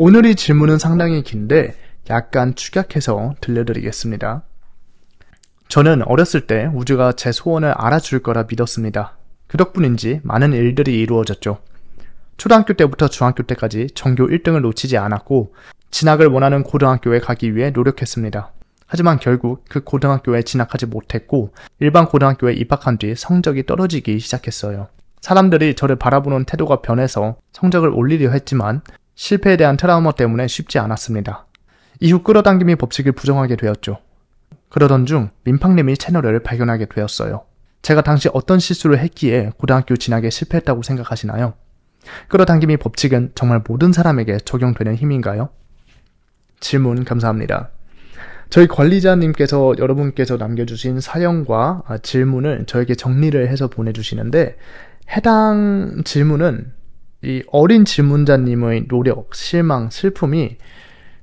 오늘 이 질문은 상당히 긴데 약간 축약해서 들려드리겠습니다. 저는 어렸을 때 우주가 제 소원을 알아줄 거라 믿었습니다. 그 덕분인지 많은 일들이 이루어졌죠. 초등학교 때부터 중학교 때까지 전교 1등을 놓치지 않았고 진학을 원하는 고등학교에 가기 위해 노력했습니다. 하지만 결국 그 고등학교에 진학하지 못했고 일반 고등학교에 입학한 뒤 성적이 떨어지기 시작했어요. 사람들이 저를 바라보는 태도가 변해서 성적을 올리려 했지만 실패에 대한 트라우마 때문에 쉽지 않았습니다. 이후 끌어당김이 법칙을 부정하게 되었죠. 그러던 중 민팡님이 채널을 발견하게 되었어요. 제가 당시 어떤 실수를 했기에 고등학교 진학에 실패했다고 생각하시나요? 끌어당김이 법칙은 정말 모든 사람에게 적용되는 힘인가요? 질문 감사합니다. 저희 관리자님께서 여러분께서 남겨주신 사연과 질문을 저에게 정리를 해서 보내주시는데 해당 질문은 이 어린 질문자님의 노력, 실망, 슬픔이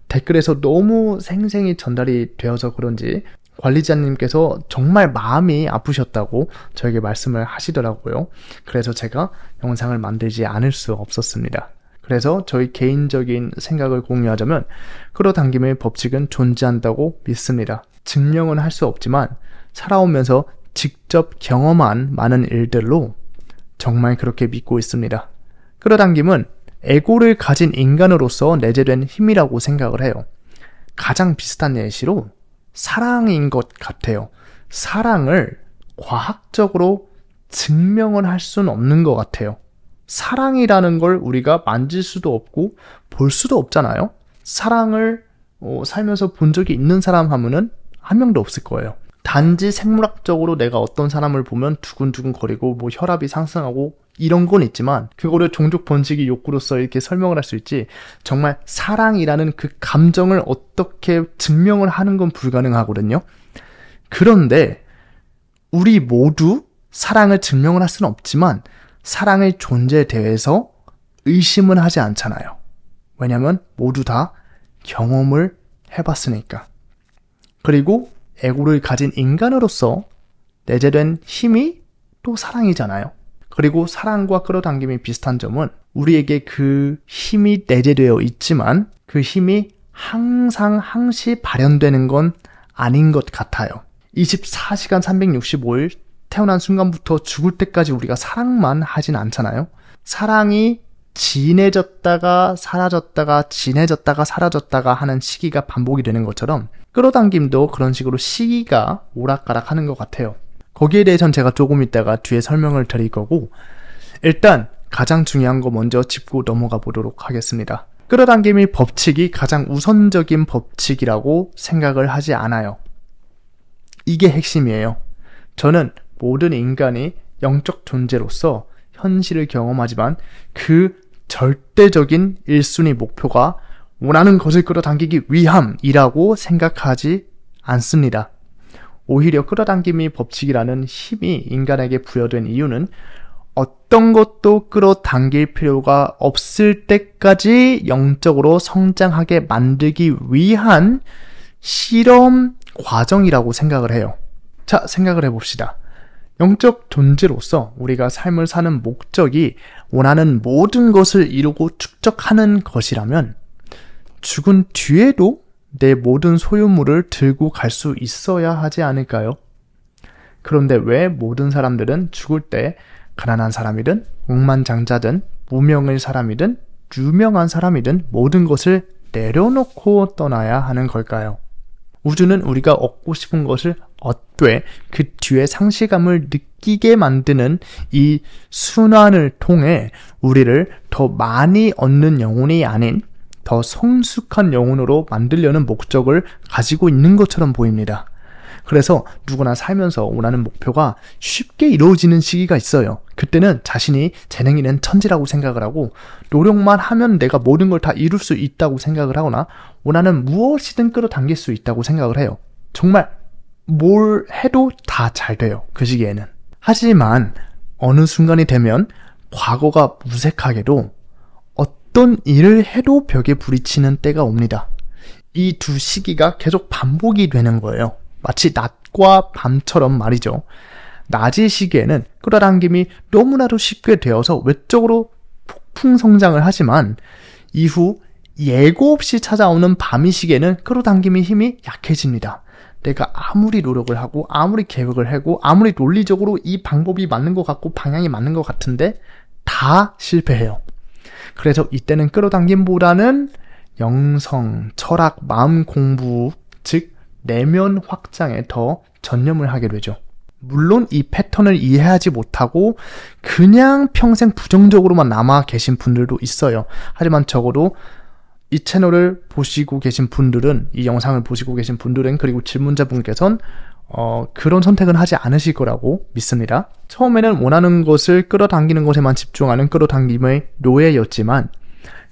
댓글에서 너무 생생히 전달이 되어서 그런지 관리자님께서 정말 마음이 아프셨다고 저에게 말씀을 하시더라고요. 그래서 제가 영상을 만들지 않을 수 없었습니다. 그래서 저희 개인적인 생각을 공유하자면 끌어당김의 법칙은 존재한다고 믿습니다. 증명은 할 수 없지만 살아오면서 직접 경험한 많은 일들로 정말 그렇게 믿고 있습니다. 끌어당김은 에고를 가진 인간으로서 내재된 힘이라고 생각을 해요. 가장 비슷한 예시로 사랑인 것 같아요. 사랑을 과학적으로 증명을 할 수는 없는 것 같아요. 사랑이라는 걸 우리가 만질 수도 없고 볼 수도 없잖아요. 사랑을 어, 살면서 본 적이 있는 사람 하면은 한 명도 없을 거예요. 단지 생물학적으로 내가 어떤 사람을 보면 두근두근 거리고 뭐 혈압이 상승하고 이런 건 있지만 그거를 종족 번식의 욕구로서 이렇게 설명을 할 수 있지 정말 사랑이라는 그 감정을 어떻게 증명을 하는 건 불가능하거든요. 그런데 우리 모두 사랑을 증명을 할 수는 없지만 사랑의 존재에 대해서 의심은 하지 않잖아요. 왜냐면 모두 다 경험을 해봤으니까. 그리고 애고를 가진 인간으로서 내재된 힘이 또 사랑이잖아요. 그리고 사랑과 끌어당김이 비슷한 점은 우리에게 그 힘이 내재되어 있지만 그 힘이 항상 항시 발현되는 건 아닌 것 같아요. 24시간 365일 태어난 순간부터 죽을 때까지 우리가 사랑만 하진 않잖아요. 사랑이 진해졌다가 사라졌다가 진해졌다가 사라졌다가 하는 시기가 반복이 되는 것처럼 끌어당김도 그런 식으로 시기가 오락가락 하는 것 같아요. 거기에 대해선 제가 조금 있다가 뒤에 설명을 드릴 거고, 일단 가장 중요한 거 먼저 짚고 넘어가 보도록 하겠습니다. 끌어당김이 법칙이 가장 우선적인 법칙이라고 생각을 하지 않아요. 이게 핵심이에요. 저는 모든 인간이 영적 존재로서 현실을 경험하지만 그 절대적인 1순위 목표가 원하는 것을 끌어당기기 위함이라고 생각하지 않습니다. 오히려 끌어당김이 법칙이라는 힘이 인간에게 부여된 이유는 어떤 것도 끌어당길 필요가 없을 때까지 영적으로 성장하게 만들기 위한 실험 과정이라고 생각을 해요. 자, 생각을 해봅시다. 영적 존재로서 우리가 삶을 사는 목적이 원하는 모든 것을 이루고 축적하는 것이라면 죽은 뒤에도 내 모든 소유물을 들고 갈 수 있어야 하지 않을까요? 그런데 왜 모든 사람들은 죽을 때 가난한 사람이든 억만장자든 무명의 사람이든 유명한 사람이든 모든 것을 내려놓고 떠나야 하는 걸까요? 우주는 우리가 얻고 싶은 것을 얻되 그 뒤에 상실감을 느끼게 만드는 이 순환을 통해 우리를 더 많이 얻는 영혼이 아닌 더 성숙한 영혼으로 만들려는 목적을 가지고 있는 것처럼 보입니다. 그래서 누구나 살면서 원하는 목표가 쉽게 이루어지는 시기가 있어요. 그때는 자신이 재능이는 천지라고 생각을 하고 노력만 하면 내가 모든 걸 다 이룰 수 있다고 생각을 하거나 원하는 무엇이든 끌어당길 수 있다고 생각을 해요. 정말 뭘 해도 다 잘 돼요. 그 시기에는. 하지만 어느 순간이 되면 과거가 무색하게도 어떤 일을 해도 벽에 부딪히는 때가 옵니다. 이 두 시기가 계속 반복이 되는 거예요. 마치 낮과 밤처럼 말이죠. 낮의 시기에는 끌어당김이 너무나도 쉽게 되어서 외적으로 폭풍 성장을 하지만 이후 예고 없이 찾아오는 밤의 시기에는 끌어당김의 힘이 약해집니다. 내가 아무리 노력을 하고 아무리 계획을 하고 아무리 논리적으로 이 방법이 맞는 것 같고 방향이 맞는 것 같은데 다 실패해요. 그래서 이때는 끌어당김보다는 영성, 철학, 마음 공부, 즉 내면 확장에 더 전념을 하게 되죠. 물론 이 패턴을 이해하지 못하고 그냥 평생 부정적으로만 남아 계신 분들도 있어요. 하지만 적어도 이 채널을 보시고 계신 분들은 이 영상을 보시고 계신 분들은 그리고 질문자분께선 어, 그런 선택은 하지 않으실 거라고 믿습니다. 처음에는 원하는 것을 끌어당기는 것에만 집중하는 끌어당김의 노예였지만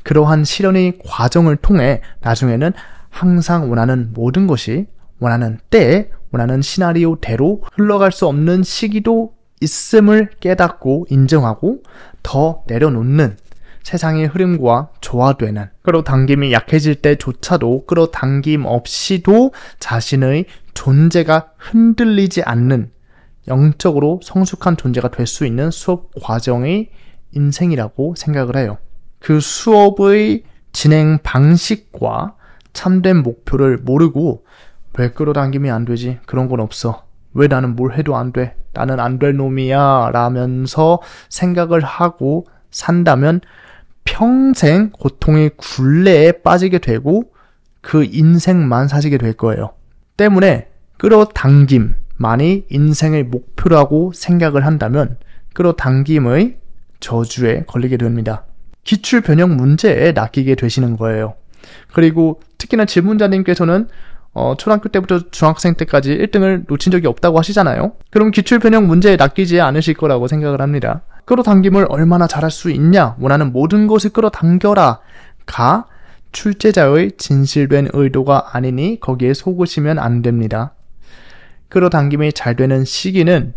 그러한 실현의 과정을 통해 나중에는 항상 원하는 모든 것이 원하는 때에 원하는 시나리오대로 흘러갈 수 없는 시기도 있음을 깨닫고 인정하고 더 내려놓는 세상의 흐름과 조화되는 끌어당김이 약해질 때조차도 끌어당김 없이도 자신의 존재가 흔들리지 않는 영적으로 성숙한 존재가 될 수 있는 수업 과정의 인생이라고 생각을 해요. 그 수업의 진행 방식과 참된 목표를 모르고 왜 끌어당김이 안 되지? 그런 건 없어. 왜 나는 뭘 해도 안 돼? 나는 안 될 놈이야. 라면서 생각을 하고 산다면 평생 고통의 굴레에 빠지게 되고 그 인생만 사시게 될 거예요. 때문에 끌어당김만이 인생의 목표라고 생각을 한다면 끌어당김의 저주에 걸리게 됩니다. 기출 변형 문제에 낚이게 되시는 거예요. 그리고 특히나 질문자님께서는 어, 초등학교 때부터 중학생 때까지 1등을 놓친 적이 없다고 하시잖아요. 그럼 기출변형 문제에 낚이지 않으실 거라고 생각을 합니다. 끌어당김을 얼마나 잘할 수 있냐, 원하는 모든 것을 끌어당겨라, 가 출제자의 진실된 의도가 아니니 거기에 속으시면 안 됩니다. 끌어당김이 잘 되는 시기는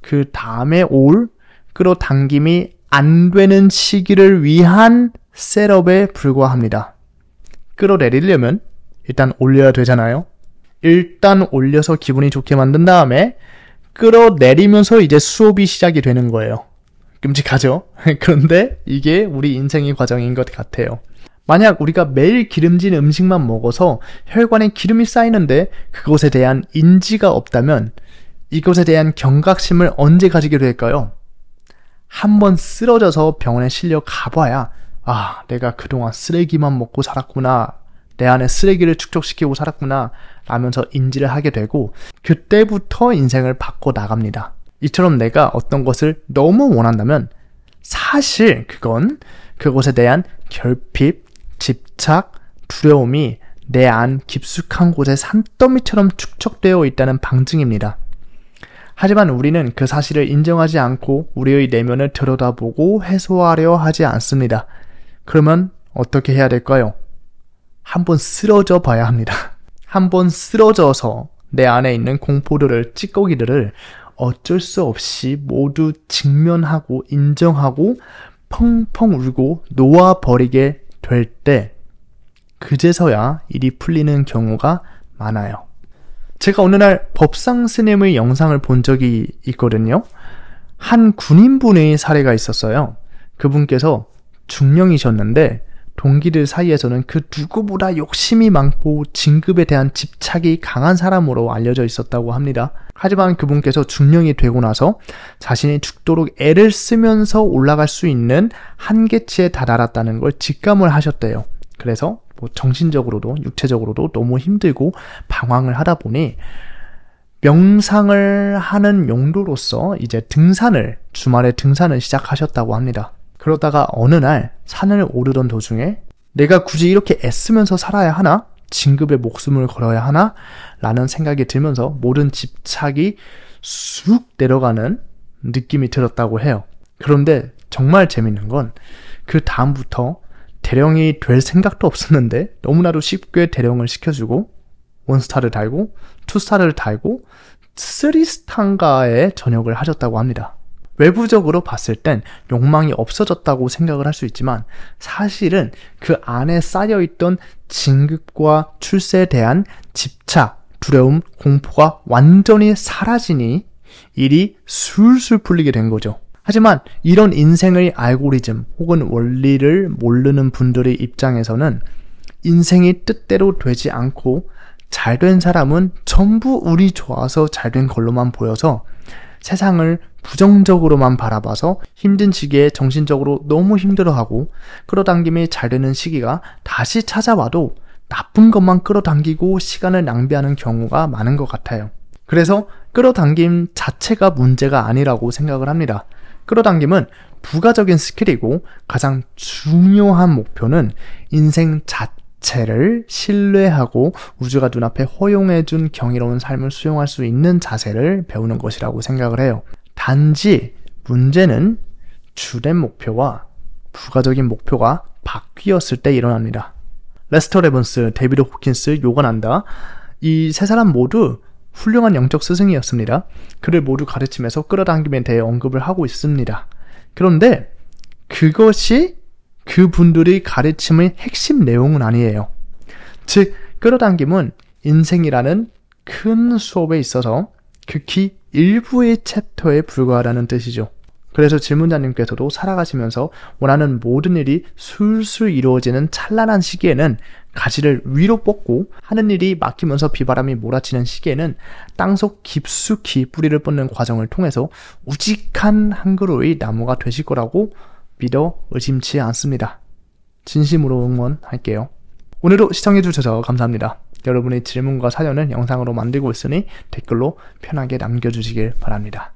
그 다음에 올 끌어당김이 안 되는 시기를 위한 셋업에 불과합니다. 끌어내리려면 일단 올려야 되잖아요. 일단 올려서 기분이 좋게 만든 다음에 끌어내리면서 이제 수업이 시작이 되는 거예요. 끔찍하죠? 그런데 이게 우리 인생의 과정인 것 같아요. 만약 우리가 매일 기름진 음식만 먹어서 혈관에 기름이 쌓이는데 그것에 대한 인지가 없다면 이것에 대한 경각심을 언제 가지게 될까요? 한번 쓰러져서 병원에 실려 가봐야 아, 내가 그동안 쓰레기만 먹고 살았구나 내 안에 쓰레기를 축적시키고 살았구나 라면서 인지를 하게 되고 그때부터 인생을 바꿔 나갑니다. 이처럼 내가 어떤 것을 너무 원한다면 사실 그건 그것에 대한 결핍, 집착, 두려움이 내 안 깊숙한 곳에 산더미처럼 축적되어 있다는 방증입니다. 하지만 우리는 그 사실을 인정하지 않고 우리의 내면을 들여다보고 해소하려 하지 않습니다. 그러면 어떻게 해야 될까요? 한번 쓰러져 봐야 합니다. 한 번 쓰러져서 내 안에 있는 공포들을, 찌꺼기들을 어쩔 수 없이 모두 직면하고 인정하고 펑펑 울고 놓아버리게 될 때, 그제서야 일이 풀리는 경우가 많아요. 제가 어느 날 법상 스님의 영상을 본 적이 있거든요. 한 군인분의 사례가 있었어요. 그분께서 중령이셨는데 동기들 사이에서는 그 누구보다 욕심이 많고 진급에 대한 집착이 강한 사람으로 알려져 있었다고 합니다. 하지만 그분께서 중령이 되고 나서 자신이 죽도록 애를 쓰면서 올라갈 수 있는 한계치에 다다랐다는 걸 직감을 하셨대요. 그래서 뭐 정신적으로도 육체적으로도 너무 힘들고 방황을 하다 보니 명상을 하는 용도로서 이제 등산을 주말에 등산을 시작하셨다고 합니다. 그러다가 어느 날 산을 오르던 도중에 내가 굳이 이렇게 애쓰면서 살아야 하나? 진급에 목숨을 걸어야 하나? 라는 생각이 들면서 모든 집착이 쑥 내려가는 느낌이 들었다고 해요. 그런데 정말 재밌는 건 그 다음부터 대령이 될 생각도 없었는데 너무나도 쉽게 대령을 시켜주고 원스타를 달고 투스타를 달고 쓰리스탄가에 전역을 하셨다고 합니다. 외부적으로 봤을 땐 욕망이 없어졌다고 생각을 할 수 있지만 사실은 그 안에 쌓여있던 진급과 출세에 대한 집착, 두려움, 공포가 완전히 사라지니 일이 술술 풀리게 된 거죠. 하지만 이런 인생의 알고리즘 혹은 원리를 모르는 분들의 입장에서는 인생이 뜻대로 되지 않고 잘 된 사람은 전부 우리 좋아서 잘 된 걸로만 보여서 세상을 부정적으로만 바라봐서 힘든 시기에 정신적으로 너무 힘들어하고 끌어당김이 잘 되는 시기가 다시 찾아와도 나쁜 것만 끌어당기고 시간을 낭비하는 경우가 많은 것 같아요. 그래서 끌어당김 자체가 문제가 아니라고 생각을 합니다. 끌어당김은 부가적인 스킬이고 가장 중요한 목표는 인생 자체를 신뢰하고 우주가 눈앞에 허용해준 경이로운 삶을 수용할 수 있는 자세를 배우는 것이라고 생각을 해요. 단지 문제는 주된 목표와 부가적인 목표가 바뀌었을 때 일어납니다. 레스터 레븐스, 데비드 호킨스, 요건한다. 이 세 사람 모두 훌륭한 영적 스승이었습니다. 그를 모두 가르침에서 끌어당김에 대해 언급을 하고 있습니다. 그런데 그것이 그분들의 가르침의 핵심 내용은 아니에요. 즉, 끌어당김은 인생이라는 큰 수업에 있어서 극히 일부의 챕터에 불과하다는 뜻이죠. 그래서 질문자님께서도 살아가시면서 원하는 모든 일이 술술 이루어지는 찬란한 시기에는 가지를 위로 뻗고 하는 일이 막히면서 비바람이 몰아치는 시기에는 땅속 깊숙이 뿌리를 뻗는 과정을 통해서 우직한 한 그루의 나무가 되실 거라고 믿어 의심치 않습니다. 진심으로 응원할게요. 오늘도 시청해주셔서 감사합니다. 여러분의 질문과 사연을 영상으로 만들고 있으니 댓글로 편하게 남겨주시길 바랍니다.